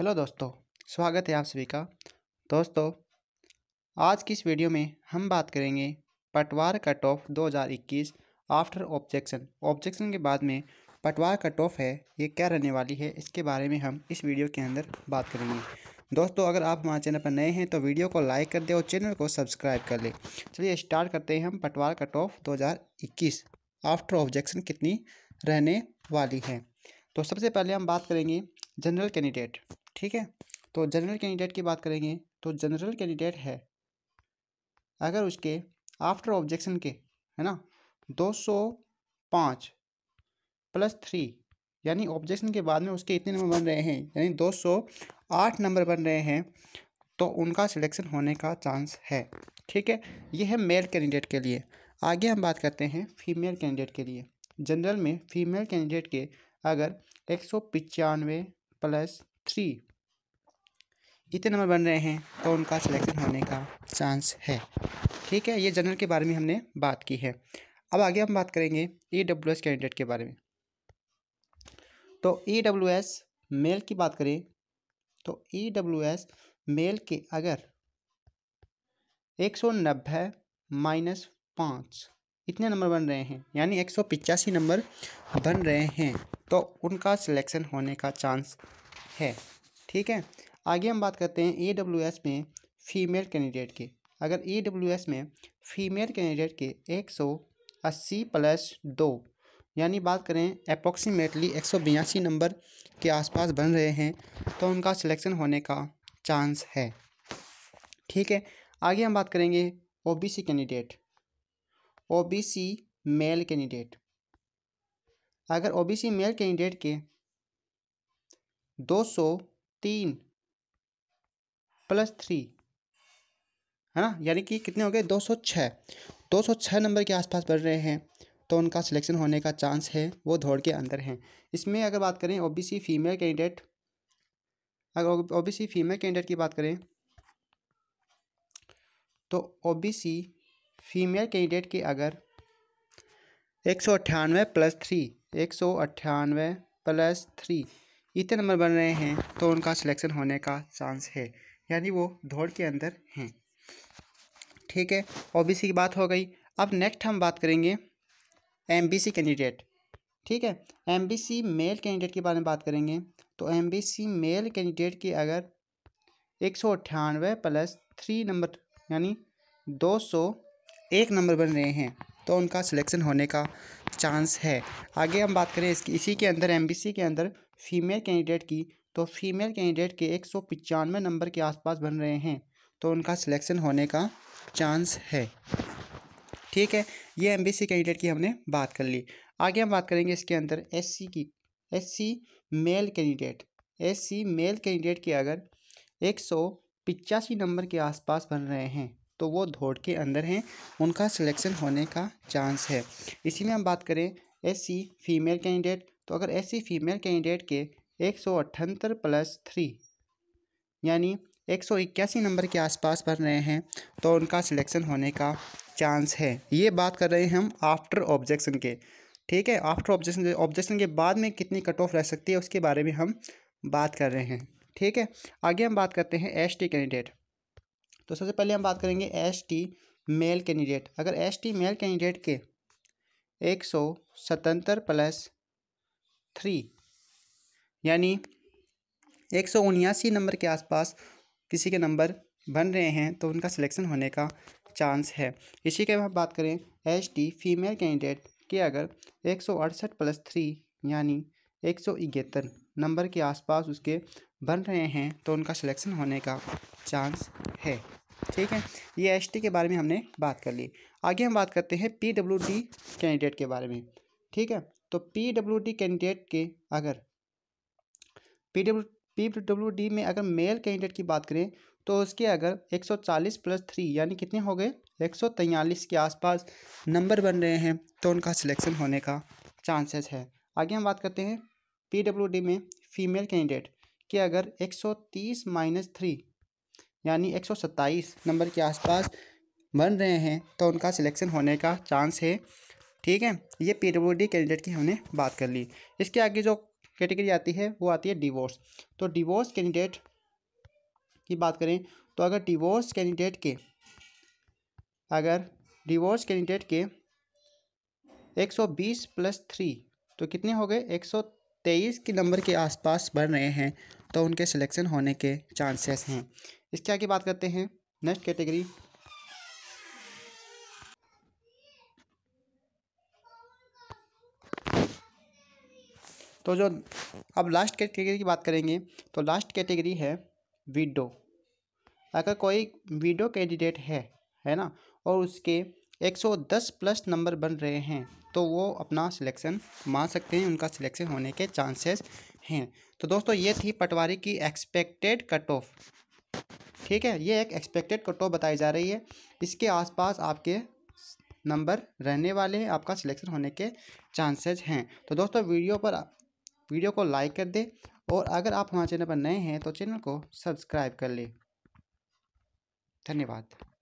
hello दोस्तों स्वागत है आप सभी का दोस्तों आज की इस वीडियो में हम बात करेंगे पटवार cut off 2021 after objection objection के बाद में पटवार कट ऑफ है ये क्या रहने वाली है इसके बारे में हम इस वीडियो के अंदर बात करेंगे दोस्तों अगर आप हमारे चैनल पर नए हैं तो वीडियो को लाइक कर दें और चैनल को सब्सक्राइब कर लें चलिए स्टार्ट करते हैं हम पटवार कट ऑफ 2021 आफ्टर ऑब्जेक्शन कितनी रहने वाली है तो सबसे पहले हम बात करेंगे जनरल कैंडिडेट ठीक है तो जनरल कैंडिडेट की बात करेंगे तो जनरल कैंडिडेट है अगर उसके आफ्टर ऑब्जेक्शन के है ना 205 प्लस थ्री यानी ऑब्जेक्शन के बाद में उसके इतने नंबर बन रहे हैं यानी 208 नंबर बन रहे हैं तो उनका सिलेक्शन होने का चांस है ठीक है ये है मेल कैंडिडेट के लिए आगे हम बात करते हैं फीमेल कैंडिडेट के लिए जनरल में फीमेल कैंडिडेट के अगर एक सौ प्लस थ्री इतने नंबर बन रहे हैं तो उनका सिलेक्शन होने का चांस है ठीक है ये जनरल के बारे में हमने बात की है अब आगे हम बात करेंगे ई डब्ल्यू एस कैंडिडेट के बारे में तो ई डब्ल्यू एस मेल की बात करें तो ई डब्ल्यू एस मेल के अगर एक सौ नब्बे माइनस पाँच इतने नंबर बन रहे हैं यानी एक सौ पिचासी नंबर बन रहे हैं तो उनका सिलेक्शन होने का चांस है ठीक है आगे हम बात करते हैं ए डब्ल्यू एस में फीमेल कैंडिडेट के अगर ए डब्ल्यू एस में फीमेल कैंडिडेट के एक सौ अस्सी प्लस दो यानी बात करें अप्रोक्सीमेटली एक सौ बयासी नंबर के आसपास बन रहे हैं तो उनका सिलेक्शन होने का चांस है ठीक है आगे हम बात करेंगे OBC candidate OBC male candidate अगर ओबीसी मेल कैंडिडेट के 203 प्लस थ्री है ना यानी कि कितने हो गए दो सौ छः दो सौ छः नंबर के आसपास बढ़ रहे हैं तो उनका सिलेक्शन होने का चांस है वो दौड़ के अंदर हैं इसमें अगर बात करें ओबीसी फीमेल कैंडिडेट अगर ओबीसी फीमेल कैंडिडेट की बात करें तो ओबीसी फीमेल कैंडिडेट के अगर एक सौ अट्ठानवे प्लस थ्री एक सौ अट्ठानवे प्लस थ्री इतने नंबर बन रहे हैं तो उनका सिलेक्शन होने का चांस है यानी वो दौड़ के अंदर हैं ठीक है ओबीसी की बात हो गई अब नेक्स्ट हम बात करेंगे एमबीसी कैंडिडेट ठीक है एमबीसी मेल कैंडिडेट के बारे में बात करेंगे तो एमबीसी मेल कैंडिडेट की अगर एक सौ अट्ठानवे प्लस थ्री नंबर यानी दो सौ एक नंबर बन रहे हैं तो उनका सिलेक्शन होने का चांस है आगे हम बात करें इसकी इसी के अंदर एमबीसी के अंदर फीमेल कैंडिडेट की तो फीमेल कैंडिडेट के एक सौ पचानवे नंबर के आसपास बन रहे हैं तो उनका सिलेक्शन होने का चांस है ठीक है ये एम कैंडिडेट की हमने बात कर ली आगे हम बात करेंगे इसके अंदर एस की S male candidate S male candidate के अगर एक सौ पिचासी नंबर के आसपास बन रहे हैं तो वो धोड़ के अंदर हैं उनका सिलेक्शन होने का चांस है इसी में हम बात करें एस फीमेल कैंडिडेट तो अगर एस फीमेल कैंडिडेट के एक सौ अठहत्तर प्लस थ्री यानी एक सौ इक्यासी नंबर के आसपास भर रहे हैं तो उनका सिलेक्शन होने का चांस है ये बात कर रहे हैं हम आफ्टर ऑब्जेक्शन के ठीक है आफ्टर ऑब्जेक्शन ऑब्जेक्शन के बाद में कितनी कट ऑफ रह सकती है उसके बारे में हम बात कर रहे हैं ठीक है आगे हम बात करते हैं एस टी कैंडिडेट तो सबसे पहले हम बात करेंगे एस टी मेल कैंडिडेट अगर एस टी मेल कैंडिडेट के एक सौ सतहत्तर प्लस थ्री यानी एक सौ उन्यासी नंबर के आसपास किसी के नंबर बन रहे हैं तो उनका सिलेक्शन होने का चांस है इसी के बाद बात करें एच डी फीमेल कैंडिडेट के अगर एक सौ अड़सठ प्लस थ्री यानी एक सौ इकहत्तर नंबर के आसपास उसके बन रहे हैं तो उनका सिलेक्शन होने का चांस है ठीक है ये एच के बारे में हमने बात कर ली आगे हम बात करते हैं पी कैंडिडेट के बारे में ठीक है तो पी कैंडिडेट के अगर P W P W D में अगर मेल कैंडिडेट की बात करें तो उसके अगर 140 प्लस थ्री यानी कितने हो गए एक के आसपास नंबर बन रहे हैं तो उनका सिलेक्शन होने का चांसेस है आगे हम बात करते हैं पी में फीमेल कैंडिडेट के अगर 130 माइनस थ्री यानी एक नंबर के आसपास बन रहे हैं तो उनका सिलेक्शन होने का चांस है ठीक है ये पी डब्ल्यू डी कैंडिडेट की हमने बात कर ली इसके आगे जो कैटेगरी आती है वो आती है डिवोर्स तो डिवोर्स कैंडिडेट की बात करें तो अगर डिवोर्स कैंडिडेट के अगर डिवोर्स कैंडिडेट के 120 प्लस थ्री तो कितने हो गए 123 के नंबर के आसपास बढ़ रहे हैं तो उनके सिलेक्शन होने के चांसेस हैं इसके आगे बात करते हैं नेक्स्ट कैटेगरी तो जो अब लास्ट कैटेगरी की बात करेंगे तो लास्ट कैटेगरी है विडो अगर कोई विडो कैंडिडेट है है ना और उसके 110 प्लस नंबर बन रहे हैं तो वो अपना सिलेक्शन मान सकते हैं उनका सिलेक्शन होने के चांसेस हैं तो दोस्तों ये थी पटवारी की एक्सपेक्टेड कट ऑफ ठीक है ये एक एक्सपेक्टेड कट ऑफ बताई जा रही है इसके आसपास आपके नंबर रहने वाले हैं आपका सिलेक्शन होने के चांसेज हैं तो दोस्तों वीडियो पर वीडियो को लाइक कर दें और अगर आप हमारे चैनल पर नए हैं तो चैनल को सब्सक्राइब कर लें धन्यवाद